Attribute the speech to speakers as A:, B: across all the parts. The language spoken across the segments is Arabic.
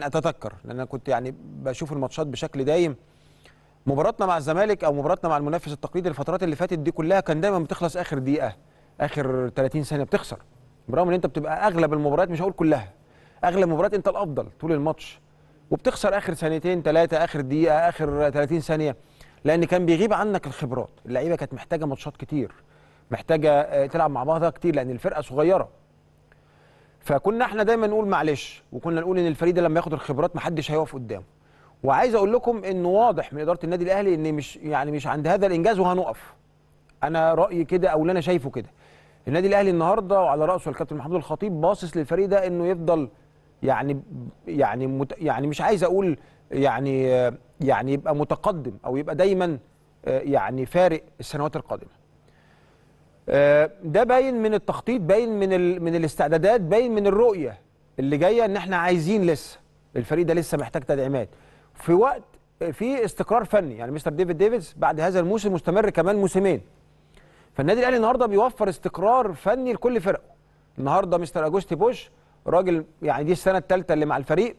A: اتذكر لان انا كنت يعني بشوف الماتشات بشكل دايم مباراتنا مع الزمالك او مباراتنا مع المنافس التقليدي الفترات اللي فاتت دي كلها كان دايما بتخلص اخر دقيقه اخر 30 ثانيه بتخسر برغم ان انت بتبقى اغلب المباريات مش هقول كلها اغلب المباريات انت الافضل طول الماتش وبتخسر اخر ثانيتين ثلاثه اخر دقيقه اخر 30 ثانيه لان كان بيغيب عنك الخبرات اللعيبه كانت محتاجه ماتشات كتير محتاجه آه، تلعب مع بعضها كتير لان الفرقه صغيره فكنا احنا دايما نقول معلش وكنا نقول ان الفريق ده لما ياخد الخبرات محدش هيقف قدامه وعايز اقول لكم انه واضح من اداره النادي الاهلي ان مش يعني مش عند هذا الانجاز وهنقف انا رايي كده او اللي انا شايفه كده النادي الاهلي النهارده وعلى راسه الكابتن محمود الخطيب باصص للفريق ده انه يفضل يعني يعني مت يعني مش عايز اقول يعني يعني يبقى متقدم او يبقى دايما يعني فارق السنوات القادمه آه، ده باين من التخطيط باين من من الاستعدادات باين من الرؤيه اللي جايه ان احنا عايزين لسه الفريق ده لسه محتاج تدعيمات في وقت في استقرار فني يعني مستر ديفيد ديفيدز بعد هذا الموسم مستمر كمان موسمين فالنادي الاهلي النهارده بيوفر استقرار فني لكل فرقه النهارده مستر اجوستي بوش راجل يعني دي السنه الثالثه اللي مع الفريق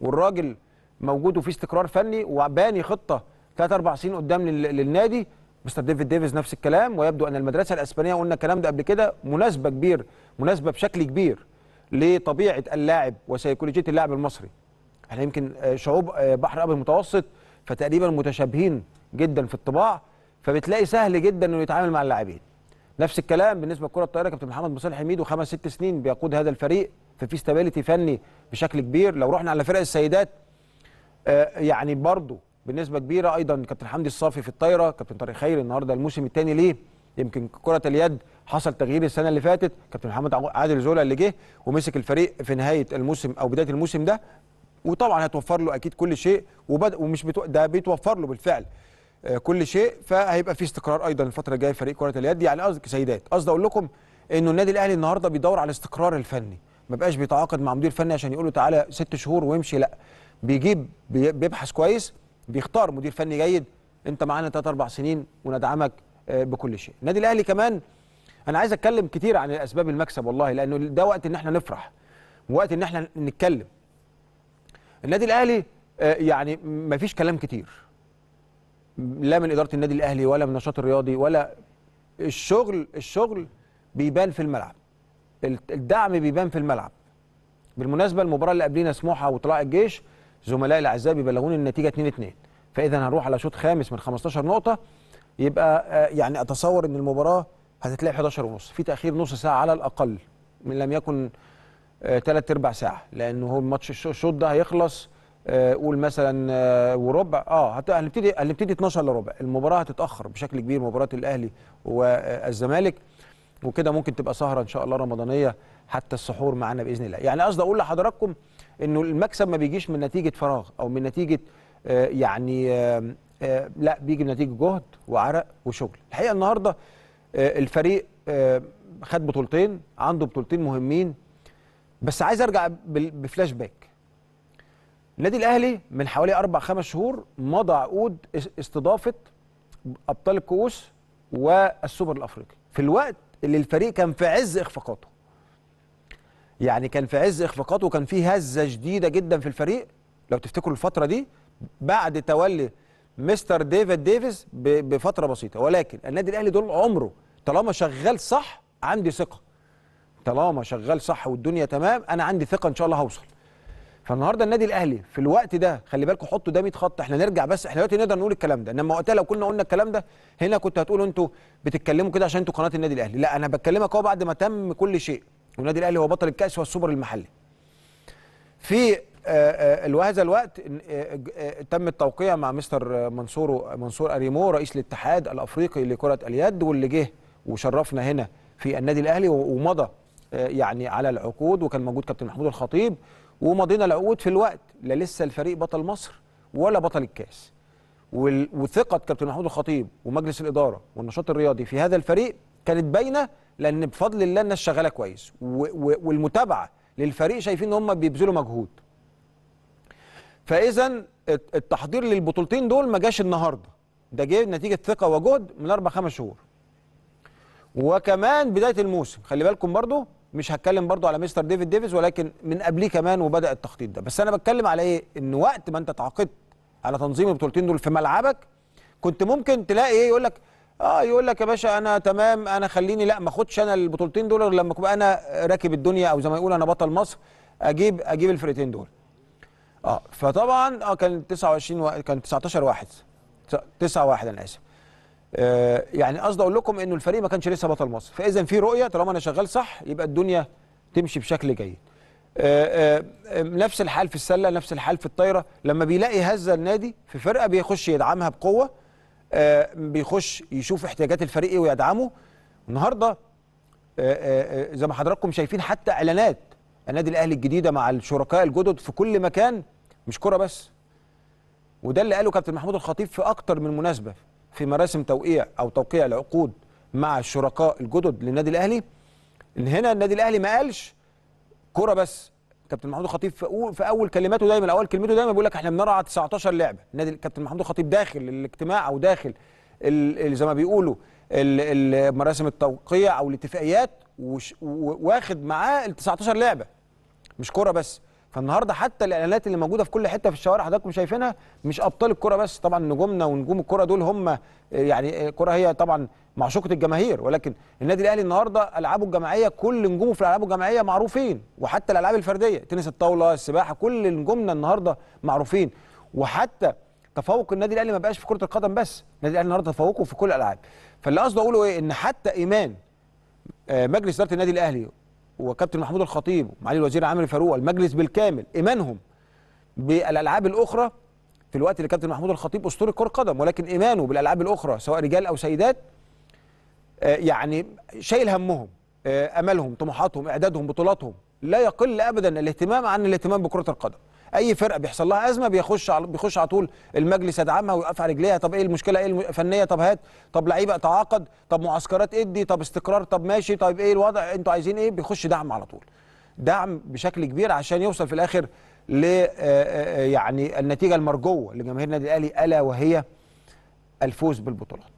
A: والراجل موجود وفي استقرار فني وباني خطه 3 4 سنين قدام للنادي مستر ديفيد ديفيز نفس الكلام ويبدو ان المدرسه الاسبانيه قلنا الكلام ده قبل كده مناسبه كبير مناسبه بشكل كبير لطبيعه اللاعب وسيكولوجيه اللاعب المصري احنا يعني يمكن آه، شعوب آه، بحر الابيض المتوسط فتقريبا متشابهين جدا في الطباع فبتلاقي سهل جدا انه يتعامل مع اللاعبين نفس الكلام بالنسبه لكره الطائره كابتن محمد مصالح حميد خمس ست سنين بيقود هذا الفريق ففي استابيليتي فني بشكل كبير لو رحنا على فرق السيدات آه، يعني برضه بنسبه كبيره ايضا كابتن حمدي الصافي في الطايره كابتن طارق خيري النهارده الموسم الثاني ليه يمكن كره اليد حصل تغيير السنه اللي فاتت كابتن محمد عادل زولا اللي جه ومسك الفريق في نهايه الموسم او بدايه الموسم ده وطبعا هتوفر له اكيد كل شيء وبدا ومش بتو... ده بيتوفر له بالفعل آه كل شيء فهيبقى في استقرار ايضا الفتره الجايه فريق كره اليد يعني قصدي سيدات قصدي اقول لكم انه النادي الاهلي النهارده بيدور على الاستقرار الفني ما بقاش بيتعاقد مع مدير فني عشان يقول له تعالى ست شهور وامشي لا بيجيب بيبحث كويس بيختار مدير فني جيد انت معانا 3 اربع سنين وندعمك آه، بكل شيء النادي الاهلي كمان انا عايز اتكلم كتير عن اسباب المكسب والله لانه ده وقت ان احنا نفرح ووقت ان احنا نتكلم النادي الاهلي آه، يعني ما فيش كلام كتير لا من اداره النادي الاهلي ولا من النشاط الرياضي ولا الشغل الشغل بيبان في الملعب الدعم بيبان في الملعب بالمناسبه المباراه اللي قبلنا سموحه وطلائع الجيش زملائي الاعزاء بيبلغوني النتيجه 2 2 فاذا هنروح على شوط خامس من 15 نقطه يبقى آه، يعني اتصور ان المباراه هتتلعب 11 ونص في تاخير نص ساعه على الاقل من لم يكن ثلاث آه، اربع ساعه لان هو الماتش الشوط ده هيخلص آه، قول مثلا وربع اه هنبتدي هنبتدي 12 الا ربع المباراه هتتاخر بشكل كبير مباراه الاهلي والزمالك وكده ممكن تبقى سهره ان شاء الله رمضانيه حتى السحور معانا باذن الله يعني قصدي اقول لحضراتكم انه المكسب ما بيجيش من نتيجه فراغ او من نتيجه آه، يعني آه، لا بيجي نتيجه جهد وعرق وشغل الحقيقه النهارده آه، الفريق خد بطولتين عنده بطولتين مهمين بس عايز ارجع بفلاش باك النادي الاهلي من حوالي اربع خمس شهور مضى عقود استضافه ابطال الكؤوس والسوبر الافريقي في الوقت اللي الفريق كان في عز اخفاقاته يعني كان في عز اخفاقاته وكان في هزه شديده جدا في الفريق لو تفتكروا الفتره دي بعد تولي مستر ديفيد ديفيس بفتره بسيطه ولكن النادي الاهلي دول عمره طالما شغال صح عندي ثقه طالما شغال صح والدنيا تمام انا عندي ثقه ان شاء الله هوصل فالنهارده النادي الاهلي في الوقت ده خلي بالكم حطوا ده 100 خط احنا نرجع بس احنا دلوقتي نقدر نقول الكلام ده انما وقتها لو كنا قلنا الكلام ده هنا كنت هتقولوا انتوا بتتكلموا كده عشان انتوا قناه النادي الاهلي لا انا بكلمك اهو بعد ما تم كل شيء والنادي الاهلي هو بطل الكاس والسوبر المحلي في آه، آه، هذا الوقت آه، تم التوقيع مع مستر منصور منصور اريمو رئيس الاتحاد الافريقي لكره اليد واللي جه وشرفنا هنا في النادي الاهلي ومضى يعني على العقود وكان موجود كابتن محمود الخطيب ومضينا العقود في الوقت لا لسه الفريق بطل مصر ولا بطل الكاس وثقه كابتن محمود الخطيب ومجلس الاداره والنشاط الرياضي في هذا الفريق كانت باينه لان بفضل الله الناس شغاله كويس والمتابعه للفريق شايفين ان هم بيبذلوا مجهود فاذا التحضير للبطولتين دول ما جاش النهارده ده جه نتيجه ثقه وجهد من اربع خمس شهور وكمان بدايه الموسم خلي بالكم برضو مش هتكلم برضو على مستر ديفيد ديفيز ولكن من قبليه كمان وبدا التخطيط ده بس انا بتكلم على ايه ان وقت ما انت تعاقدت على تنظيم البطولتين دول في ملعبك كنت ممكن تلاقي ايه يقول لك اه يقول لك يا باشا انا تمام انا خليني لا ما اخدش انا البطولتين دول لما ابقى انا راكب الدنيا او زي ما يقول انا بطل مصر اجيب اجيب الفرقتين دول اه فطبعا اه كان 29 و... كان 19 واحد 9 واحد انا اسف آه، يعني قصدي اقول لكم انه الفريق ما كانش لسه بطل مصر فاذا في رؤيه طالما انا شغال صح يبقى الدنيا تمشي بشكل جيد آه، آه، نفس الحال في السله نفس الحال في الطايره لما بيلاقي هزه النادي في فرقه بيخش يدعمها بقوه بيخش يشوف احتياجات الفريق ايه ويدعمه النهارده زي ما حضراتكم شايفين حتى اعلانات النادي الاهلي الجديده مع الشركاء الجدد في كل مكان مش كره بس وده اللي قاله كابتن محمود الخطيب في اكتر من مناسبه في مراسم توقيع او توقيع العقود مع الشركاء الجدد للنادي الاهلي ان هنا النادي الاهلي ما قالش كوره بس كابتن محمود الخطيب في اول كلماته دايما اول كلمته دايما بيقول لك احنا بنرعى 19 لعبه النادي كابتن محمود الخطيب داخل الاجتماع او داخل زي ما بيقولوا مراسم التوقيع او الاتفاقيات واخد معاه ال 19 لعبه مش كوره بس فالنهارده حتى الاعلانات اللي موجوده في كل حته في الشوارع حضراتكم شايفينها مش ابطال الكره بس طبعا نجومنا ونجوم الكره دول هم آه، يعني آه، الكره هي طبعا معشوقه الجماهير ولكن النادي الاهلي النهارده العابه الجماعيه كل نجومه في الالعاب الجماعيه معروفين وحتى الالعاب الفرديه تنس الطاوله السباحه كل نجومنا النهارده معروفين وحتى تفوق النادي الاهلي ما بقاش في كره القدم بس النادي الاهلي النهارده تفوقه في كل الالعاب فاللي قصدي اقوله ايه ان حتى ايمان آه، مجلس اداره النادي الاهلي وكابتن محمود الخطيب ومعالي الوزير عامر فاروق والمجلس بالكامل ايمانهم بالالعاب الاخرى في الوقت اللي كابتن محمود الخطيب اسطوره كره قدم ولكن ايمانه بالالعاب الاخرى سواء رجال او سيدات آه، يعني شايل همهم آه، املهم طموحاتهم اعدادهم بطولاتهم لا يقل ابدا الاهتمام عن الاهتمام بكره القدم اي فرقه بيحصل لها ازمه بيخش على بيخش على طول المجلس يدعمها ويقف على رجليها طب ايه المشكله ايه الفنيه طب هات طب لعيبه تعاقد طب معسكرات ادي طب استقرار طب ماشي طب ايه الوضع انتوا عايزين ايه بيخش دعم على طول دعم بشكل كبير عشان يوصل في الاخر ل آه، آه، يعني النتيجه المرجوه لجماهير النادي الاهلي الا وهي الفوز بالبطولات